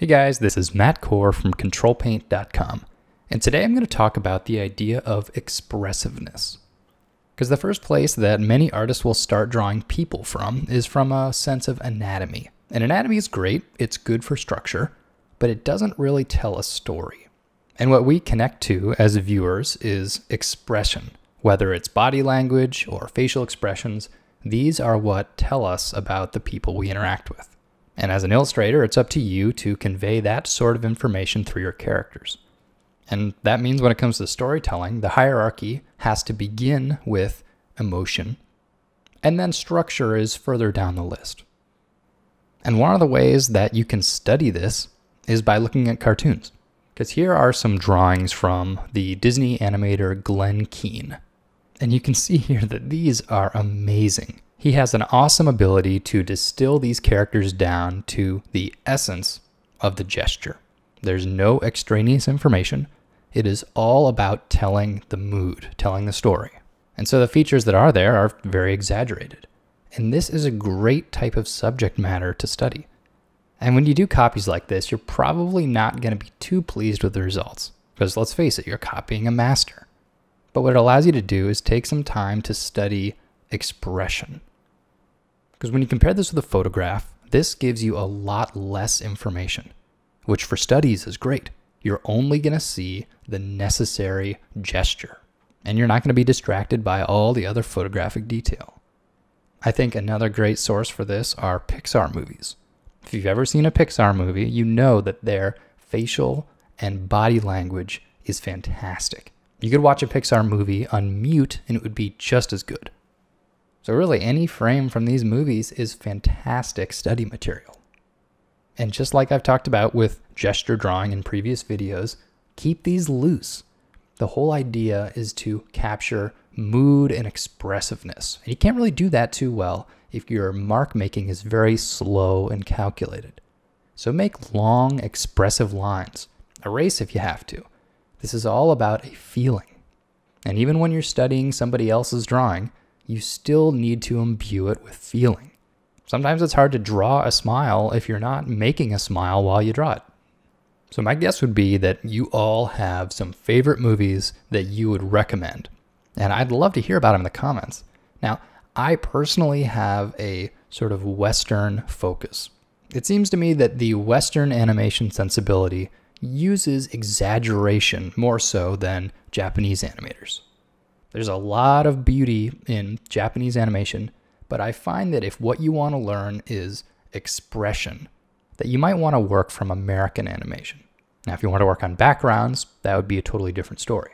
Hey guys, this is Matt Core from ControlPaint.com, and today I'm going to talk about the idea of expressiveness. Because the first place that many artists will start drawing people from is from a sense of anatomy. And anatomy is great, it's good for structure, but it doesn't really tell a story. And what we connect to as viewers is expression, whether it's body language or facial expressions, these are what tell us about the people we interact with. And as an illustrator, it's up to you to convey that sort of information through your characters. And that means when it comes to storytelling, the hierarchy has to begin with emotion, and then structure is further down the list. And one of the ways that you can study this is by looking at cartoons. Because here are some drawings from the Disney animator Glenn Keane. And you can see here that these are amazing he has an awesome ability to distill these characters down to the essence of the gesture. There's no extraneous information. It is all about telling the mood, telling the story. And so the features that are there are very exaggerated. And this is a great type of subject matter to study. And when you do copies like this, you're probably not going to be too pleased with the results, because let's face it, you're copying a master. But what it allows you to do is take some time to study expression, because when you compare this with a photograph, this gives you a lot less information, which for studies is great. You're only going to see the necessary gesture, and you're not going to be distracted by all the other photographic detail. I think another great source for this are Pixar movies. If you've ever seen a Pixar movie, you know that their facial and body language is fantastic. You could watch a Pixar movie on mute and it would be just as good. So, really, any frame from these movies is fantastic study material. And just like I've talked about with gesture drawing in previous videos, keep these loose. The whole idea is to capture mood and expressiveness. And you can't really do that too well if your mark making is very slow and calculated. So make long, expressive lines. Erase if you have to. This is all about a feeling. And even when you're studying somebody else's drawing, you still need to imbue it with feeling. Sometimes it's hard to draw a smile if you're not making a smile while you draw it. So, my guess would be that you all have some favorite movies that you would recommend, and I'd love to hear about them in the comments. Now, I personally have a sort of Western focus. It seems to me that the Western animation sensibility uses exaggeration more so than Japanese animators. There's a lot of beauty in Japanese animation, but I find that if what you want to learn is expression, that you might want to work from American animation. Now, if you want to work on backgrounds, that would be a totally different story.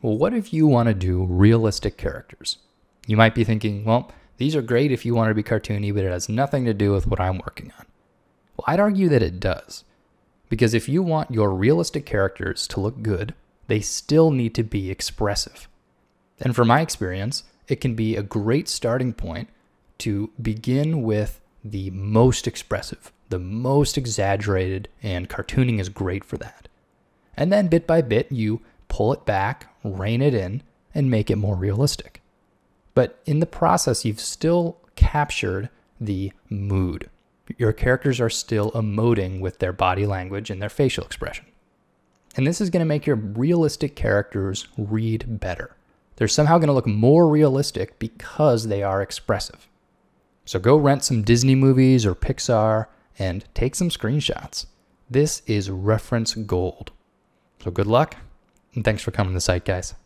Well, what if you want to do realistic characters? You might be thinking, well, these are great if you want to be cartoony, but it has nothing to do with what I'm working on. Well, I'd argue that it does. Because if you want your realistic characters to look good, they still need to be expressive. And from my experience, it can be a great starting point to begin with the most expressive, the most exaggerated, and cartooning is great for that. And then bit by bit, you pull it back, rein it in, and make it more realistic. But in the process, you've still captured the mood. Your characters are still emoting with their body language and their facial expression. And this is going to make your realistic characters read better. They're somehow going to look more realistic because they are expressive. So go rent some Disney movies or Pixar and take some screenshots. This is reference gold. So good luck, and thanks for coming to the site, guys.